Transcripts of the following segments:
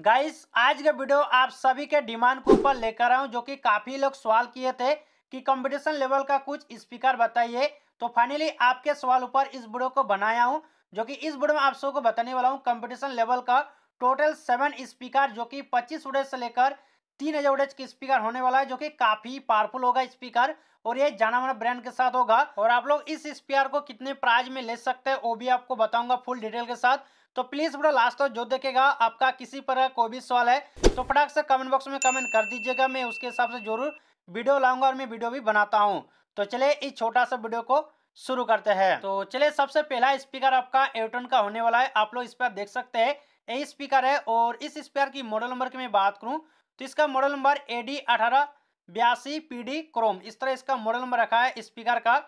guys आज का video आप सभी के डिमांड के ऊपर लेकर आऊँ जो कि काफ़ी लोग सवाल किए थे कि कंपटीशन लेवल का कुछ स्पीकर बताइए तो फाइनली आपके सवाल ऊपर इस वीडियो को बनाया हूँ जो कि इस वीडियो में आप सबको बताने वाला हूँ कंपटीशन लेवल का टोटल सेवन स्पीकर जो कि पच्चीस वोडेज से लेकर तीन हजार वोडेज की स्पीकर होने वाला है जो कि काफ़ी पावरफुल होगा स्पीकर और ये जाना माना ब्रांड के साथ होगा और आप लोग इस स्पीकर को कितने प्राइज में ले सकते हैं वो भी आपको बताऊंगा फुल डिटेल के साथ तो प्लीज वीडियो लास्ट तक जो देखेगा आपका किसी पर कोई भी सवाल है तो फटाक से कमेंट बॉक्स में कमेंट कर दीजिएगा मैं उसके हिसाब से जरूर वीडियो लाऊंगा और मैं वीडियो भी बनाता हूँ तो चले इस छोटा सा वीडियो को शुरू करते हैं तो चले सबसे पहला स्पीकर आपका एवटन का होने वाला है आप लोग इस पर देख सकते हैं यही स्पीकर है और इस स्पीकर की मॉडल नंबर की मैं बात करूँ तो इसका मॉडल नंबर ए डी अठारह बयासी पी डी क्रोम इस तरह इसका मॉडल नंबर रखा है स्पीकर का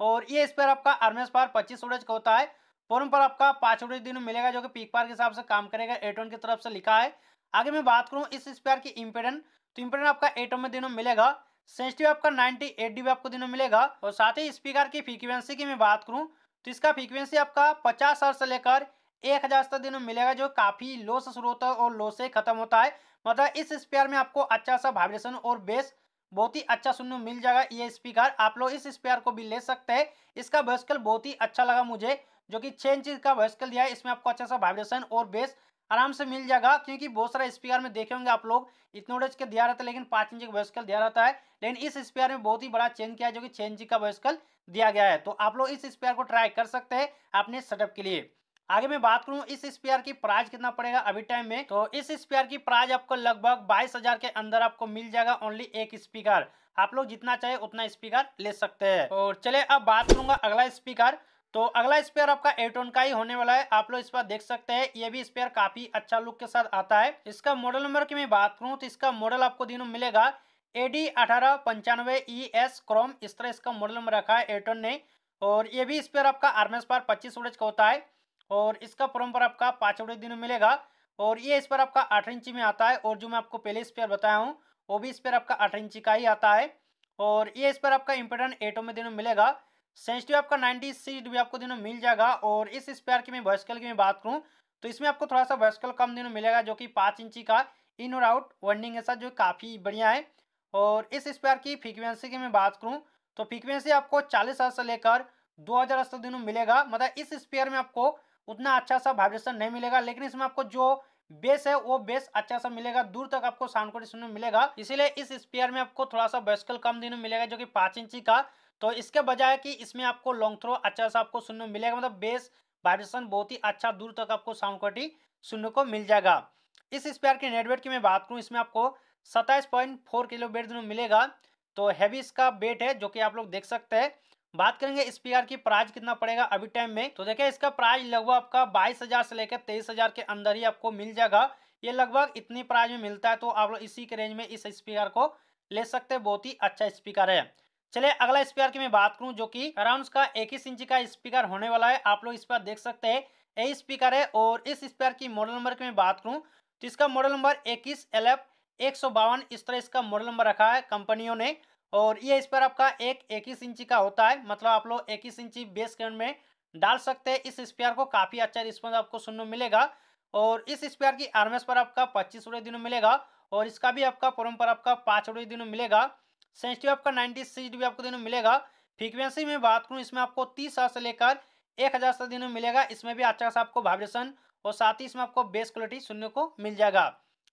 और ये स्पीकर आपका आर्मेस पार पच्चीस वोल्टेज का होता है फोरम पर आपका पांच बजे दिन मिलेगा जो कि पीक पार के हिसाब से काम करेगा एटोन की तरफ से लिखा है आगे मैं बात करूँ इस स्पेयर की इम्पेडन तो इम्पेडन आपका एटोन में दिनों मिलेगा सेंसिटिव आपका नाइनटी एट डी आपको दिनों मिलेगा और साथ ही स्पीकर की फ्रीक्वेंसी की मैं बात करूँ तो इसका फ्रीक्वेंसी आपका पचास हर से लेकर एक हज़ार तक दिनों मिलेगा जो काफ़ी लो से शुरू होता है और लो से खत्म होता है मतलब इस स्पेयर में आपको अच्छा सा वाइब्रेशन और बेस बहुत ही अच्छा सुनने मिल जाएगा ये स्पीकर आप लोग इस स्पेयर को भी ले सकते हैं इसका बेस्कल बहुत ही अच्छा लगा मुझे जो कि छः इंच का वॉइसकल दिया है इसमें आपको अच्छा सा वाइब्रेशन और बेस आराम से मिल जाएगा क्योंकि बहुत सारा स्पीकर में देखे होंगे आप लोग इतने ओडेज के दिया रहता है लेकिन पाँच इंच का वॉइसकल दिया रहता है लेकिन इस स्पीयर में बहुत ही बड़ा चेंज किया जो कि छः इंच का वॉइसकल दिया गया है तो आप लोग इस स्पीयर को ट्राई कर सकते हैं अपने सेटअप के लिए आगे मैं बात करूं इस स्पीयर की प्राइस कितना पड़ेगा अभी टाइम में तो इस स्पीयर की प्राइस आपको लगभग बाईस के अंदर आपको मिल जाएगा ओनली एक स्पीकर आप लोग जितना चाहे उतना स्पीकर ले सकते हैं और चले अब बात करूंगा अगला स्पीकर तो अगला स्पेयर आपका एटोन का ही होने वाला है आप लोग इस बार देख सकते हैं ये भी स्पेयर काफी अच्छा लुक के साथ आता है इसका मॉडल नंबर की मैं बात करूँ तो इसका मॉडल आपको दिनों मिलेगा एडी अठारह पंचानवे ई एस क्रोम इस तरह इसका मॉडल नंबर रखा है एटोन ने और ये भी स्पेयर आपका आर्मेस पर पच्चीस उड़ज का होता है और इसका प्रोम पर आपका पाँच उड़ज दिनों मिलेगा और ये इस पर आपका आठ इंची में आता है और जो मैं आपको पहले स्पेयर बताया हूँ वो भी इस पर आपका आठ इंची का ही आता है और ये इस पर आपका इम्पोर्टेंट एटो में दिनों मिलेगा सेंसिटिव आपका नाइनटी सिक्स डी आपको दिनों मिल जाएगा और इस स्पेयर की मैं वर्सकल की मैं बात करूँ तो इसमें आपको थोड़ा सा वर्सकल कम दिनों मिलेगा जो कि पाँच इंची का इन और आउट वर्निंग के साथ जो काफ़ी बढ़िया है और इस स्पेयर की फ्रिक्वेंसी की मैं बात करूँ तो फ्रिक्वेंसी आपको चालीस हज़ार से लेकर दो हज़ार अस्सी दिनों मिलेगा मतलब इस स्पेयर में आपको उतना अच्छा सा वाइब्रेशन नहीं मिलेगा लेकिन इसमें आपको जो बेस है वो बेस अच्छा सा मिलेगा दूर तक आपको साउंड को सुनने मिलेगा इसीलिए इस स्पेयर में आपको थोड़ा सा बेस्कल कम दिनों मिलेगा जो कि पाँच इंची का तो इसके बजाय कि इसमें आपको लॉन्ग थ्रो अच्छा सा आपको सुनने मिलेगा मतलब बेस वाइब्रेशन बहुत ही अच्छा दूर तक आपको साउंड क्वालिटी सुनने को मिल जाएगा इस स्पेयर के नेटवेट की मैं बात करूँ इसमें आपको सत्ताईस पॉइंट फोर किलो बेट दोनों मिलेगा तो हैवी इसका बेट है जो कि आप लोग देख सकते हैं बात करेंगे इस पी की प्राइस कितना पड़ेगा अभी टाइम में तो देखिए इसका प्राइस लगभग आपका बाईस हजार से लेकर तेईस हजार के अंदर ही आपको मिल जाएगा ये लगभग इतनी प्राइस में मिलता है तो आप लोग इसी के रेंज में इस स्पीकर को ले सकते हैं बहुत ही अच्छा स्पीकर है चले अगला स्पीकर की मैं बात करूं जो कि अराउंड का एक ही इंच का स्पीकर होने वाला है आप लोग इस पर देख सकते हैं यही स्पीकर है और इस स्पीकर की मॉडल नंबर की मैं बात करूं तो इसका मॉडल नंबर इक्कीस एल एफ एक सौ बावन इस तरह इसका मॉडल नंबर रखा है कंपनियों ने और ये स्पीकर आपका एक इक्कीस इंची का होता है मतलब आप लोग इक्कीस इंची बेस करंट में डाल सकते हैं इस स्पीकर को काफ़ी अच्छा रिस्पॉन्स आपको सुनने मिलेगा और इस स्पीकर की आरएमएस पर आपका पच्चीस रुपये दिनों मिलेगा और इसका भी आपका पोरम पर आपका पाँच रुपये दिनों मिलेगा सेंसिटिव आपका नाइन्टी सिक्स डिग्री आपको दिनों मिलेगा फ्रीक्वेंसी में बात करूँ इसमें आपको तीस हज़ार से लेकर एक हज़ार से दिनों मिलेगा इसमें भी अच्छा खासा आपको वाइब्रेशन और साथ ही इसमें आपको बेस क्वालिटी सुनने को मिल जाएगा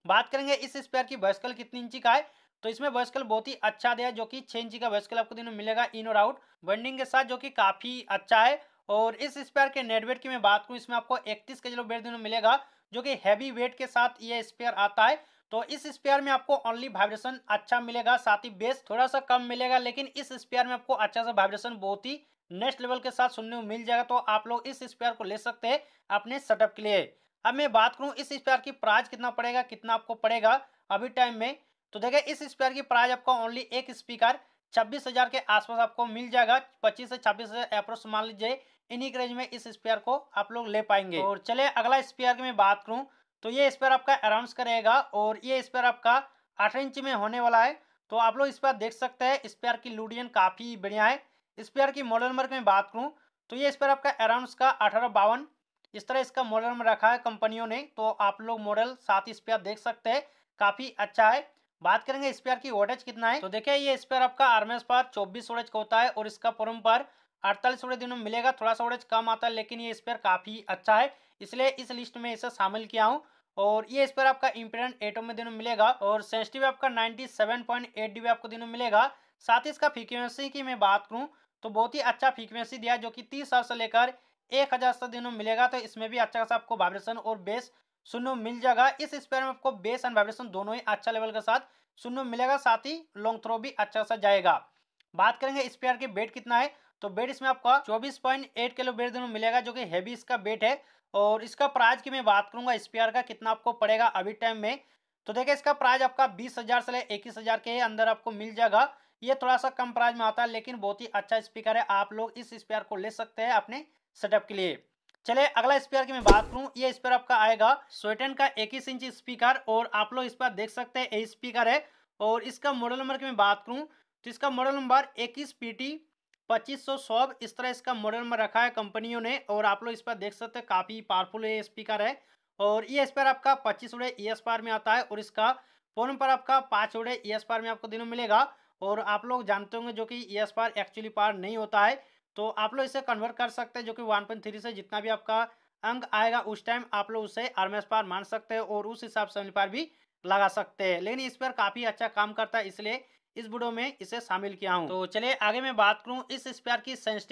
बात करेंगे इस स्पेयर की वॉइसकल कितनी इंची का है तो इसमें वॉइसकल बहुत ही अच्छा दिया जो कि छः इंची का वॉइसकल आपको दिनों मिलेगा इन और आउट बंडिंग के साथ जो कि काफ़ी अच्छा है और इस स्पेयर के नेटवेट की मैं बात करूँ इसमें आपको इकतीस के जो वेट दिनों मिलेगा जो कि हैवी वेट के साथ ये स्पेयर आता है तो इस स्पेयर में आपको ओनली वाइब्रेशन अच्छा मिलेगा साथ ही बेस थोड़ा सा कम मिलेगा लेकिन इस स्पेयर में आपको अच्छा सा वाइब्रेशन बहुत ही नेक्स्ट लेवल के साथ सुनने में मिल जाएगा तो आप लोग इस स्पेयर को ले सकते हैं अपने सेटअप के लिए अब मैं बात करूँ इस स्पेयर की प्राइज कितना पड़ेगा कितना आपको पड़ेगा अभी टाइम में तो देखिए इस स्पेयर की प्राइज आपको ओनली एक स्पीकर छब्बीस हज़ार के आसपास आपको मिल जाएगा पच्चीस से छब्बीस हज़ार अप्रोक्स मान लीजिए इन्हीं रेंज में इस स्पेयर को आप लोग ले पाएंगे और चले अगला स्पेयर की मैं बात करूँ तो ये इस पर आपका का करेगा और ये इस पर आपका आठ इंच में होने वाला है तो आप लोग इस पर देख सकते हैं इस पेयर की लुडियन काफ़ी बढ़िया है इस पेयर की मॉडल नंबर की बात करूँ तो ये इस पर आपका अराउंड का अठारह बावन इस तरह इसका मॉडल नंबर रखा है कंपनियों ने तो आप लोग मॉडल साथ ही स्पेयर देख सकते हैं काफ़ी अच्छा है बात करेंगे इस पेयर की वोटेज कितना है तो देखिए ये इस पेयर आपका आरमेस पर चौबीस वोटेज का होता है और इसका पोरम पर अड़तालीस वोटेज दिनों में मिलेगा थोड़ा सा वोटेज कम आता है लेकिन ये इस पेयर काफ़ी अच्छा है इसलिए इस लिस्ट में इसे शामिल किया हूँ और ये इस पर आपका इम्पेडेंट एटो में दिनों मिलेगा और सेंसिटिव आपका 97.8 डीबी आपको दिनों मिलेगा साथ ही इसका फ्रीक्वेंसी की मैं बात करूँ तो बहुत ही अच्छा फ्रीक्वेंसी दिया जो कि तीस हज़ार से लेकर एक हज़ार से दिनों मिलेगा तो इसमें भी अच्छा खासा आपको वाइब्रेशन और बेस सुनने मिल जाएगा इस स्पेयर में आपको बेस एंड वाइब्रेशन दोनों ही अच्छा लेवल के साथ सुनने मिलेगा साथ ही लॉन्ग थ्रो भी अच्छा सा जाएगा बात करेंगे स्पेयर के बेट कितना है तो बेट इसमें आपका 24.8 किलो बेट दोनों मिलेगा जो कि हैवी इसका बेट है और इसका प्राइज की मैं बात करूंगा स्पेयर का कितना आपको पड़ेगा अभी टाइम में तो देखिए इसका प्राइज आपका बीस हज़ार से इक्कीस हज़ार के अंदर आपको मिल जाएगा ये थोड़ा सा कम प्राइज में आता है लेकिन बहुत ही अच्छा स्पीकर है आप लोग इस स्पेयर को ले सकते हैं अपने सेटअप के लिए चले अगला स्पेयर की मैं बात करूं ये स्पेयर आपका आएगा स्वेटन का इक्कीस इंच स्पीकर और आप लोग इस पर देख सकते हैं ये स्पीकर है और इसका मॉडल नंबर की मैं बात करूं तो इसका मॉडल नंबर इक्कीस पी टी पच्चीस सौ इस तरह इसका मॉडल में रखा है कंपनियों ने और आप लोग इस पर देख सकते हैं काफ़ी पावरफुल ये स्पीकर है और ये स्पीकर आपका पच्चीस उड़े ई एस में आता है और इसका फोन पर आपका पाँच उड़े ई एस में आपको दिनों मिलेगा और आप लोग जानते होंगे जो कि ई एस पार एक्चुअली पार नहीं होता है तो आप लोग इसे कन्वर्ट कर सकते हैं जो कि वन पॉइंट थ्री से जितना भी आपका अंक आएगा उस टाइम आप लोग उसे आर पार मान सकते हैं और उस हिसाब से पार भी लगा सकते हैं लेकिन इस पर काफ़ी अच्छा काम करता है इसलिए इस वीडियो में इसे शामिल किया हूँ तो चलिए आगे मैं बात करूँ इस स्पेयर की सेंस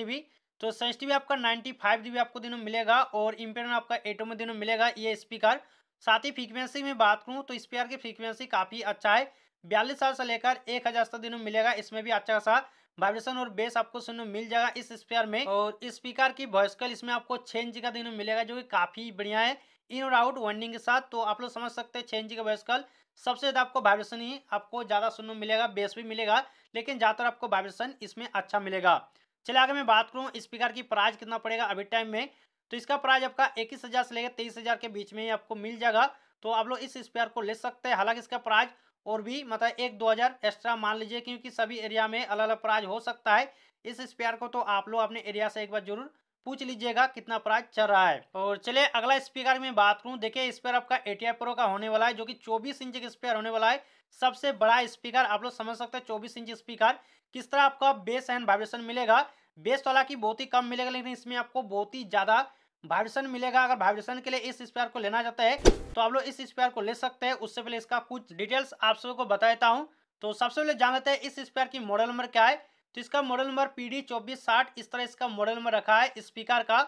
तो सेंस आपका नाइन्टी फाइव जीबी आपको दिनों मिलेगा और इम्पेयर में आपका एटो में दिनों मिलेगा ये स्पीकर साथ ही फ्रीक्वेंसी में बात करूँ तो स्पेयर की फ्रीक्वेंसी काफ़ी अच्छा है बयालीस हज़ार से लेकर एक हज़ार तक दिनों मिलेगा इसमें भी अच्छा खासा वाइब्रेशन और बेस आपको सुनने मिल जाएगा इस स्पेयर में और स्पीकर की वॉइस कॉल इसमें आपको छः इंच का दिनों मिलेगा जो कि काफ़ी बढ़िया है इन और आउट वर्निंग के साथ तो आप लोग समझ सकते हैं छः इंची का बेसकल सबसे ज़्यादा आपको वाइब्रेशन ही आपको ज़्यादा सुनने मिलेगा बेस भी मिलेगा लेकिन ज़्यादातर आपको वाइब्रेशन इसमें अच्छा मिलेगा चले आगे मैं बात करूँ स्पीकर की प्राइज कितना पड़ेगा अभी टाइम में तो इसका प्राइज आपका इक्कीस हज़ार से लेकर तेईस हज़ार के बीच में ही आपको मिल जाएगा तो आप लोग इस स्पीकर को ले सकते हैं हालांकि इसका प्राइज और भी मतलब एक दो हज़ार एक्स्ट्रा मान लीजिए क्योंकि सभी एरिया में अलग अलग प्राइज हो सकता है इस स्पेयर को तो आप लोग अपने एरिया से एक बार जरूर पूछ लीजिएगा कितना प्राइस चल रहा है और चलिए अगला स्पीकर में बात करूँ देखिये स्पेयर आपका एटीआई प्रो का होने वाला है जो की चौबीस इंच का स्पेयर होने वाला है सबसे बड़ा स्पीकर आप लोग समझ सकते हैं चौबीस इंच स्पीकर किस तरह आपका बेस एंड वाइब्रेशन मिलेगा बेस वाला हालांकि बहुत ही कम मिलेगा लेकिन इसमें आपको बहुत ही ज़्यादा वाइब्रेशन मिलेगा अगर वाइब्रेशन के लिए इस स्पेयर को लेना चाहते हैं तो आप लोग इस स्पेयर को ले सकते हैं उससे पहले इसका कुछ डिटेल्स आप सबको बताता हूँ तो सबसे पहले जान लेते हैं इस स्पेयर की मॉडल नंबर क्या है तो इसका मॉडल नंबर पी डी चौबीस साठ इस तरह इसका मॉडल नंबर रखा है स्पीकर का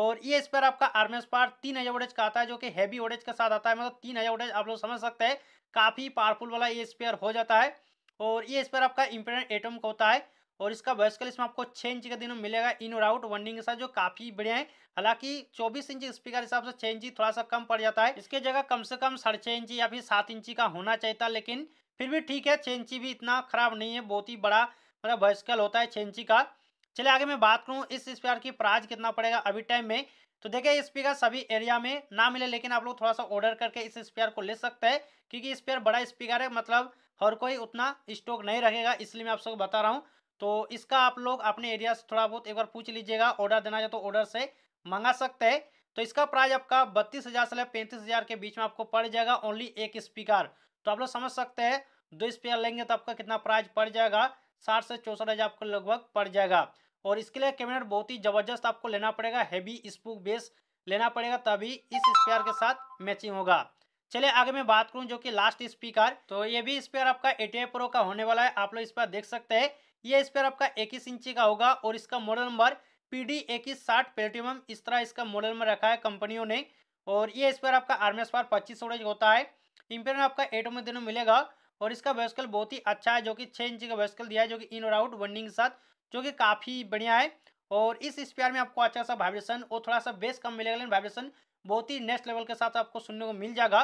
और ये इस पर आपका आर्मेस पार तीन हज़ार वोल्टेज का आता है जो कि हैवी वोल्टेज के साथ आता है मतलब तीन हज़ार वोल्टेज आप लोग समझ सकते हैं काफ़ी पावरफुल वाला ये स्पेयर हो जाता है और ये इस पर आपका इम्पेडेंट एटम का होता है और इसका बेसिकल इसमें आपको छः इंच का दिन मिलेगा इन और आउट वंडिंग के साथ जो काफ़ी बढ़िया है हालांकि 24 इंच स्पीकर हिसाब से छः इंची थोड़ा सा कम पड़ जाता है इसके जगह कम से कम साढ़े छः इंची या फिर सात इंची का होना चाहिए था लेकिन फिर भी ठीक है छः इंची भी इतना खराब नहीं है बहुत ही बड़ा मतलब वॉइसकल होता है छः इंची का चलिए आगे मैं बात करूँ इस स्पीकर की प्राइज कितना पड़ेगा अभी टाइम में तो देखिए ये स्पीकर सभी एरिया में ना मिले लेकिन आप लोग थोड़ा सा ऑर्डर करके इस स्पीकर को ले सकते हैं क्योंकि स्पीकर बड़ा स्पीकर है मतलब हर कोई उतना स्टॉक नहीं रखेगा इसलिए मैं आप सबको बता रहा हूँ तो इसका आप लोग अपने एरिया से थोड़ा बहुत एक बार पूछ लीजिएगा ऑर्डर देना चाहे तो ऑर्डर से मंगा सकते हैं तो इसका प्राइस आपका बत्तीस हज़ार से पैंतीस हज़ार के बीच में आपको पड़ जाएगा ओनली एक स्पीकर तो आप लोग समझ सकते हैं दो स्पीकर लेंगे तो आपका कितना प्राइस पड़ जाएगा साठ से चौसठ हज़ार आपको लगभग पड़ जाएगा और इसके लिए कैबिनेट बहुत ही ज़बरदस्त आपको लेना पड़ेगा हैवी स्पूक बेस लेना पड़ेगा तभी इस स्पेयर के साथ मैचिंग होगा चलिए आगे मैं बात करूं जो कि लास्ट स्पीकर तो ये भी स्पेयर आपका एटी प्रो का होने वाला है आप लोग इस पर देख सकते हैं ये स्पेयर आपका इक्कीस इंची का होगा और इसका मॉडल नंबर पी डी इक्कीस साठ प्लेटिनम इस तरह इसका मॉडल में रखा है कंपनियों ने और ये स्पेयर आपका आर्मी स्पार पच्चीस होता है इम्पेयर आपका एटो में दिनों मिलेगा और इसका वेस्कल बहुत ही अच्छा है जो कि छः इंच का वेस्कल दिया है जो कि इन और आउट वनिंग के साथ जो कि काफ़ी बढ़िया है और इस स्पेयर में आपको अच्छा सा वाइब्रेशन और थोड़ा सा बेस कम मिलेगा लेकिन वाइब्रेशन बहुत ही नेक्स्ट लेवल के साथ आपको सुनने को मिल जाएगा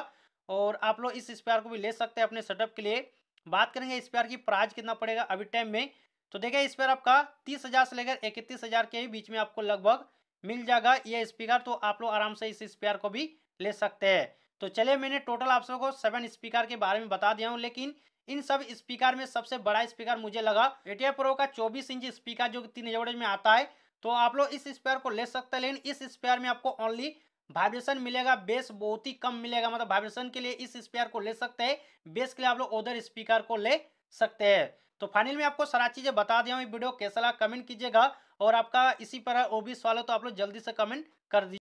और आप लोग इस स्पेयर को भी ले सकते हैं अपने सेटअप के लिए बात करेंगे स्पेयर की प्राइस कितना पड़ेगा अभी टाइम में तो देखिए स्पेयर आपका तीस हज़ार से लेकर इकतीस हज़ार के बीच में आपको लगभग मिल जाएगा ये स्पीकर तो आप लोग आराम से इस स्पेयर को भी ले सकते हैं तो चलिए मैंने टोटल आप सबको सेवन स्पीकर के बारे में बता दिया हूँ लेकिन इन सब स्पीकर में सबसे बड़ा स्पीकर मुझे लगा एटीआई प्रो का 24 इंच स्पीकर जो तीन एवरेज में आता है तो आप लोग इस स्पेयर को ले सकते हैं लेकिन इस स्पेयर में आपको ओनली वाइब्रेशन मिलेगा बेस बहुत ही कम मिलेगा मतलब वाइब्रेशन के लिए इस स्पेयर को ले सकते हैं बेस के लिए आप लोग ओदर स्पीकर को ले सकते हैं तो फाइनल में आपको सारा चीज़ें बता दिया हूँ वीडियो कैसा लगा कमेंट कीजिएगा और आपका इसी पर भी सवाल हो तो आप लोग जल्दी से कमेंट कर दीजिए